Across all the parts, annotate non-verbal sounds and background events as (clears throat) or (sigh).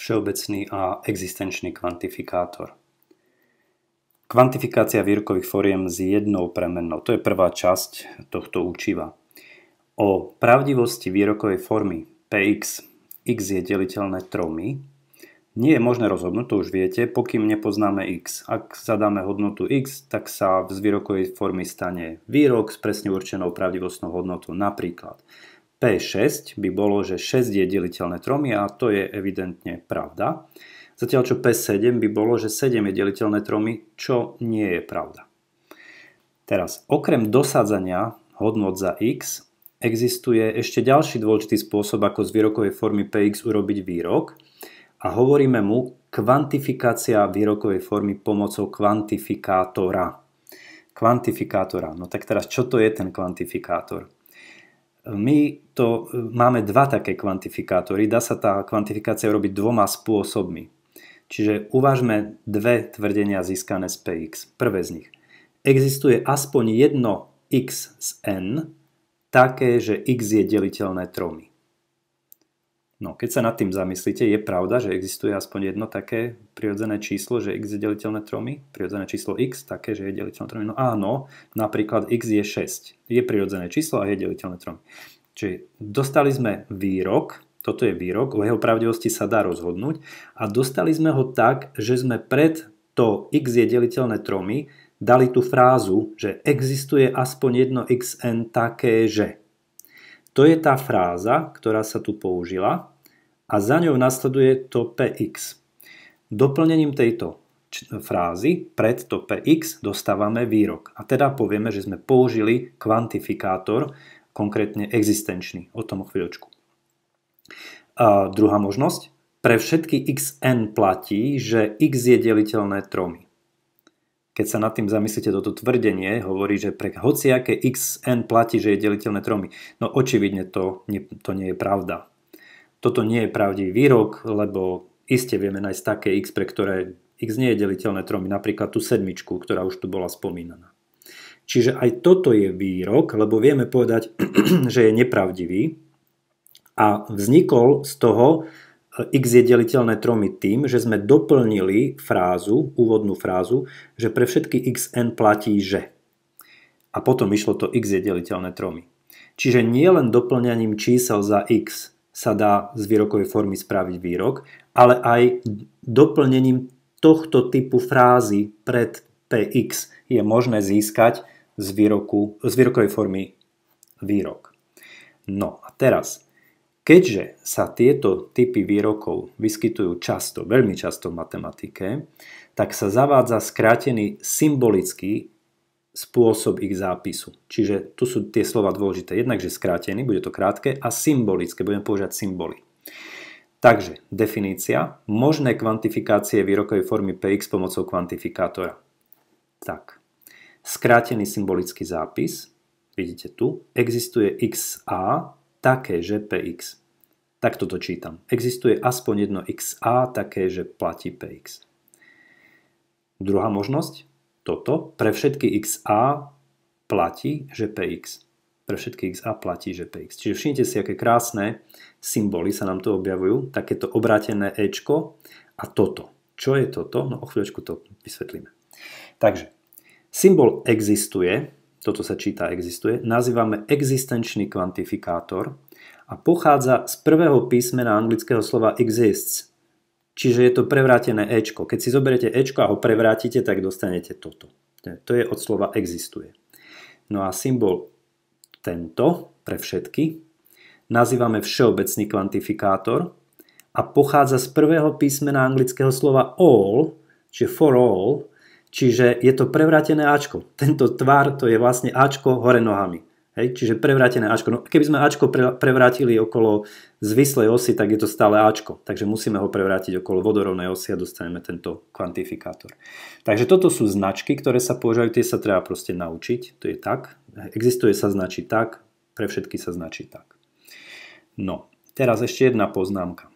všeobecný a existenčný kvantifikátor. Kvantifikácia výrokových foriem s jednou premennou. To je prvá časť tohto učiva. O pravdivosti výrokovej formy px, x je deliteľné tromi, nie je možné rozhodnúť, to už viete, pokým nepoznáme x. Ak zadáme hodnotu x, tak sa z výrokovej formy stane výrok s presne určenou pravdivostnou hodnotou. Napríklad, P6 by bolo, že 6 je deliteľné 3 a to je evidentne pravda. Zatiaľ čo P7 by bolo, že 7 je deliteľné 3, čo nie je pravda. Teraz, okrem dosádzania hodnot za x, existuje ešte ďalší dôležitý spôsob, ako z výrokovej formy Px urobiť výrok a hovoríme mu kvantifikácia výrokovej formy pomocou kvantifikátora. Kvantifikátora. No tak teraz, čo to je ten kvantifikátor? My to e, máme dva také kvantifikátory. Dá sa tá kvantifikácia robiť dvoma spôsobmi. Čiže uvažme dve tvrdenia získané z Px. Prvé z nich. Existuje aspoň jedno x z n, také, že x je deliteľné tromi. No, keď sa nad tým zamyslíte, je pravda, že existuje aspoň jedno také prirodzené číslo, že x je deliteľné tromy. Prirodzené číslo x také, že je deliteľné tromy. No áno, napríklad x je 6. Je prirodzené číslo a je deliteľné tromy. Čiže dostali sme výrok, toto je výrok, o jeho pravdivosti sa dá rozhodnúť a dostali sme ho tak, že sme pred to x je deliteľné tromy, dali tú frázu, že existuje aspoň jedno xn také, že. To je tá fráza, ktorá sa tu použila a za ňou nasleduje to px. Doplnením tejto frázy pred to px dostávame výrok a teda povieme, že sme použili kvantifikátor, konkrétne existenčný. O tom chvíľočku. A druhá možnosť. Pre všetky xn platí, že x je deliteľné tromi keď sa nad tým zamyslíte, toto tvrdenie hovorí, že pre hociaké xn platí, že je deliteľné tromy, No očividne to, nie, to nie je pravda. Toto nie je pravdivý výrok, lebo iste vieme nájsť také x, pre ktoré x nie je deliteľné tromy, napríklad tú sedmičku, ktorá už tu bola spomínaná. Čiže aj toto je výrok, lebo vieme povedať, (clears throat) že je nepravdivý a vznikol z toho, x je deliteľné tromi tým, že sme doplnili frázu, úvodnú frázu, že pre všetky xn platí že. A potom išlo to x je deliteľné tromi. Čiže nie len doplňaním čísel za x sa dá z výrokovej formy spraviť výrok, ale aj doplnením tohto typu frázy pred px je možné získať z, výroku, z výrokovej formy výrok. No a teraz, Keďže sa tieto typy výrokov vyskytujú často, veľmi často v matematike, tak sa zavádza skrátený symbolický spôsob ich zápisu. Čiže tu sú tie slova dôležité. Jednak, že skrátený, bude to krátke, a symbolické, budeme používať symboly. Takže definícia, možné kvantifikácie výrokovej formy px pomocou kvantifikátora. Tak, skrátený symbolický zápis, vidíte tu, existuje xa také, že px. Takto to čítam. Existuje aspoň jedno xa také, že platí px. Druhá možnosť, toto, pre všetky xa platí, že px. Pre všetky xa platí, že px. Čiže všimnite si, aké krásne symboly sa nám tu objavujú. Takéto obrátené ečko a toto. Čo je toto? No o chvíľočku to vysvetlíme. Takže, symbol existuje, toto sa číta existuje, nazývame existenčný kvantifikátor a pochádza z prvého písmena anglického slova exists, čiže je to prevrátené Ečko. Keď si zoberiete Ečko a ho prevrátite, tak dostanete toto. To je od slova existuje. No a symbol tento pre všetky nazývame všeobecný kvantifikátor a pochádza z prvého písmena anglického slova all, čiže for all, Čiže je to prevrátené Ačko. Tento tvar to je vlastne Ačko hore nohami. Hej? Čiže prevrátené Ačko. No, keby sme Ačko pre, prevrátili okolo zvislej osy, tak je to stále Ačko. Takže musíme ho prevrátiť okolo vodorovnej osy a dostaneme tento kvantifikátor. Takže toto sú značky, ktoré sa používajú, tie sa treba proste naučiť. To je tak. Existuje sa značí tak, pre všetky sa značí tak. No, teraz ešte jedna poznámka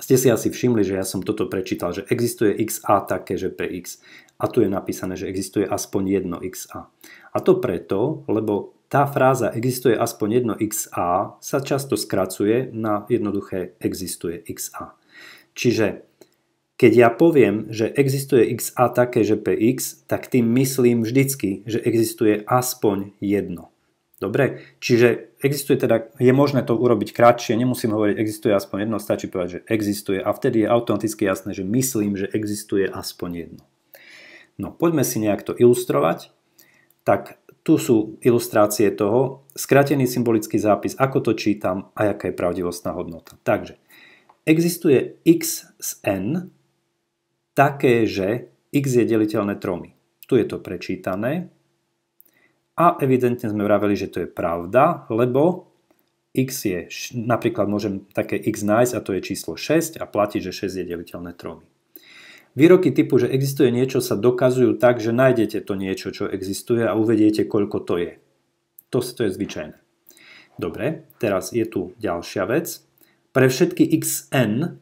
ste si asi všimli, že ja som toto prečítal, že existuje XA také, že PX. A tu je napísané, že existuje aspoň jedno XA. A to preto, lebo tá fráza existuje aspoň jedno XA sa často skracuje na jednoduché existuje XA. Čiže keď ja poviem, že existuje XA také, že PX, tak tým myslím vždycky, že existuje aspoň jedno. Dobre? Čiže existuje teda, je možné to urobiť kratšie, nemusím hovoriť existuje aspoň jedno, stačí povedať, že existuje a vtedy je automaticky jasné, že myslím, že existuje aspoň jedno. No poďme si nejak to ilustrovať. Tak tu sú ilustrácie toho, skratený symbolický zápis, ako to čítam a aká je pravdivostná hodnota. Takže existuje x z n také, že x je deliteľné tromy Tu je to prečítané, a evidentne sme vraveli, že to je pravda, lebo x je, napríklad môžem také x nájsť a to je číslo 6 a platí, že 6 je deliteľné tromy. Výroky typu, že existuje niečo, sa dokazujú tak, že nájdete to niečo, čo existuje a uvediete, koľko to je. To, to je zvyčajné. Dobre, teraz je tu ďalšia vec. Pre všetky xn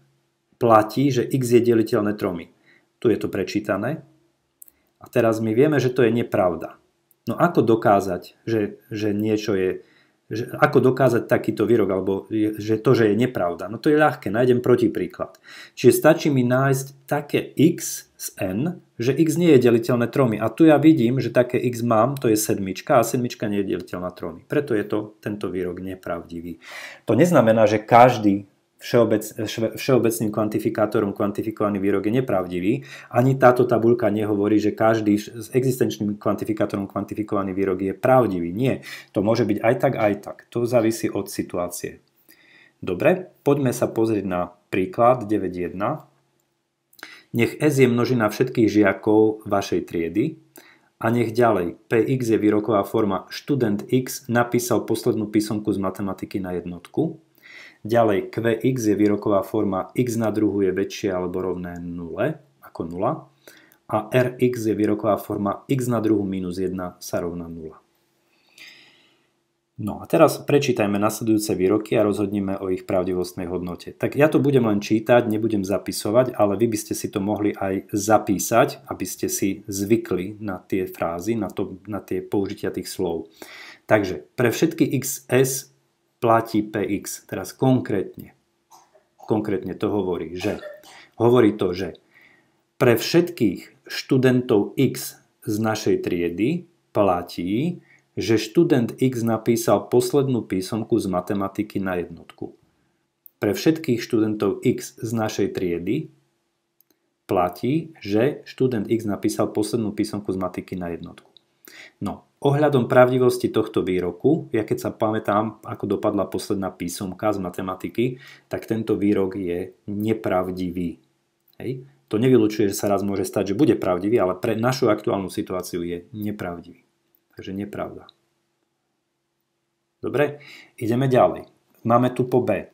platí, že x je deliteľné tromi. Tu je to prečítané. A teraz my vieme, že to je nepravda. No ako dokázať, že, že niečo je, že ako dokázať takýto výrok, alebo že to, že je nepravda. No to je ľahké, nájdem protipríklad. Čiže stačí mi nájsť také x z n, že x nie je deliteľné tromy. A tu ja vidím, že také x mám, to je sedmička a sedmička nie je deliteľná tromy. Preto je to tento výrok nepravdivý. To neznamená, že každý všeobec, všeobecným kvantifikátorom kvantifikovaný výrok je nepravdivý. Ani táto tabulka nehovorí, že každý s existenčným kvantifikátorom kvantifikovaný výrok je pravdivý. Nie, to môže byť aj tak, aj tak. To závisí od situácie. Dobre, poďme sa pozrieť na príklad 9.1. Nech S je množina všetkých žiakov vašej triedy a nech ďalej PX je výroková forma študent X napísal poslednú písomku z matematiky na jednotku Ďalej, QX je výroková forma x na druhu je väčšie alebo rovné 0, ako 0. A RX je výroková forma x na druhu minus 1 sa rovná 0. No a teraz prečítajme nasledujúce výroky a rozhodneme o ich pravdivostnej hodnote. Tak ja to budem len čítať, nebudem zapisovať, ale vy by ste si to mohli aj zapísať, aby ste si zvykli na tie frázy, na, to, na tie použitia tých slov. Takže pre všetky XS platí PX. Teraz konkrétne, konkrétne to hovorí, že hovorí to, že pre všetkých študentov X z našej triedy platí, že študent X napísal poslednú písomku z matematiky na jednotku. Pre všetkých študentov X z našej triedy platí, že študent X napísal poslednú písomku z matiky na jednotku. No, ohľadom pravdivosti tohto výroku, ja keď sa pamätám, ako dopadla posledná písomka z matematiky, tak tento výrok je nepravdivý. Hej? To nevylučuje, že sa raz môže stať, že bude pravdivý, ale pre našu aktuálnu situáciu je nepravdivý. Takže nepravda. Dobre, ideme ďalej. Máme tu po B.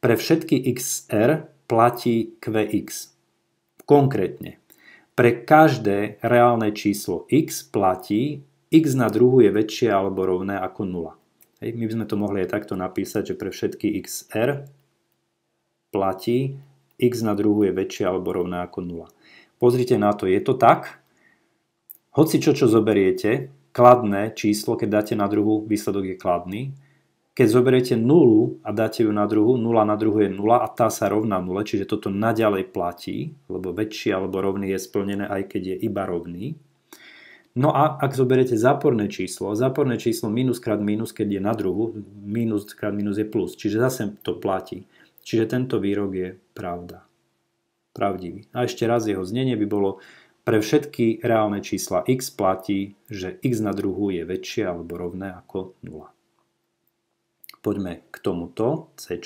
Pre všetky XR platí QX. Konkrétne, pre každé reálne číslo x platí, x na druhu je väčšie alebo rovné ako 0. Hej, my by sme to mohli aj takto napísať, že pre všetky xr platí, x na druhu je väčšie alebo rovné ako 0. Pozrite na to, je to tak? Hoci čo, čo zoberiete, kladné číslo, keď dáte na druhu, výsledok je kladný. Keď zoberiete nulu a dáte ju na druhu, nula na druhu je nula a tá sa rovná nule, čiže toto naďalej platí, lebo väčší alebo rovný je splnené, aj keď je iba rovný. No a ak zoberiete záporné číslo, záporné číslo minus krát minus, keď je na druhu, minus krát minus je plus, čiže zase to platí. Čiže tento výrok je pravda. Pravdivý. A ešte raz jeho znenie by bolo, pre všetky reálne čísla x platí, že x na druhu je väčšie alebo rovné ako 0. Poďme k tomuto C.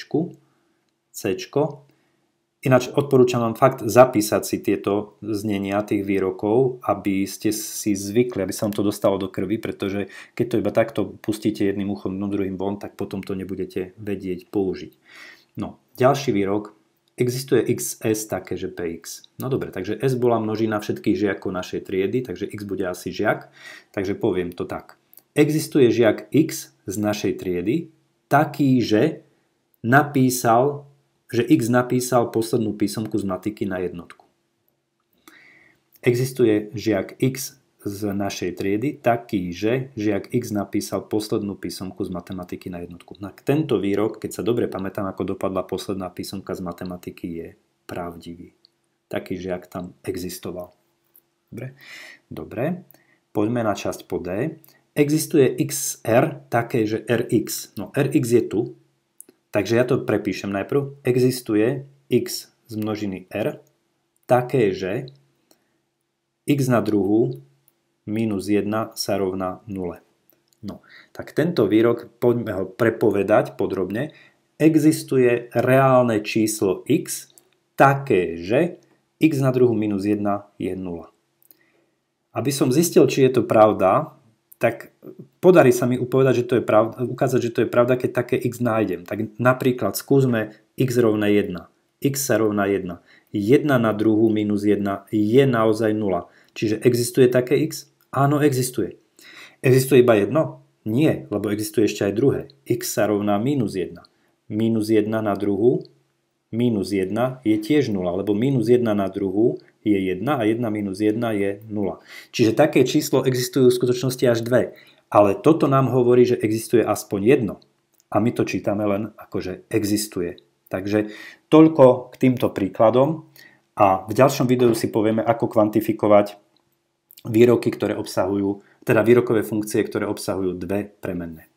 C. Ináč odporúčam vám fakt zapísať si tieto znenia tých výrokov, aby ste si zvykli, aby sa vám to dostalo do krvi, pretože keď to iba takto pustíte jedným uchom, no druhým von, tak potom to nebudete vedieť použiť. No, ďalší výrok. Existuje xs také, že px. No dobre, takže s bola množina všetkých žiakov našej triedy, takže x bude asi žiak, takže poviem to tak. Existuje žiak x z našej triedy, taký, že napísal, že x napísal poslednú písomku z matiky na jednotku. Existuje žiak x z našej triedy taký, že žiak X napísal poslednú písomku z matematiky na jednotku. Na tento výrok, keď sa dobre pamätám, ako dopadla posledná písomka z matematiky, je pravdivý. Taký žiak tam existoval. Dobre. Dobre. Poďme na časť po D. Existuje XR také, že RX. No RX je tu, takže ja to prepíšem najprv. Existuje X z množiny R také, že x na druhú minus 1 sa rovná 0. No, tak tento výrok, poďme ho prepovedať podrobne. Existuje reálne číslo x také, že x na druhú minus 1 je 0. Aby som zistil, či je to pravda, tak podarí sa mi upovedať, že to je pravda, ukázať, že to je pravda, keď také x nájdem. Tak napríklad skúsme x rovna 1. x sa rovná 1. 1 na druhú minus 1 je naozaj 0. Čiže existuje také x? Áno, existuje. Existuje iba jedno? Nie, lebo existuje ešte aj druhé. x sa rovná minus 1. Minus 1 na druhú minus 1 je tiež 0, lebo minus 1 na druhú je 1 a 1 minus 1 je 0. Čiže také číslo existujú v skutočnosti až dve. Ale toto nám hovorí, že existuje aspoň jedno. A my to čítame len ako, že existuje. Takže toľko k týmto príkladom a v ďalšom videu si povieme, ako kvantifikovať výroky, ktoré obsahujú, teda výrokové funkcie, ktoré obsahujú dve premenné.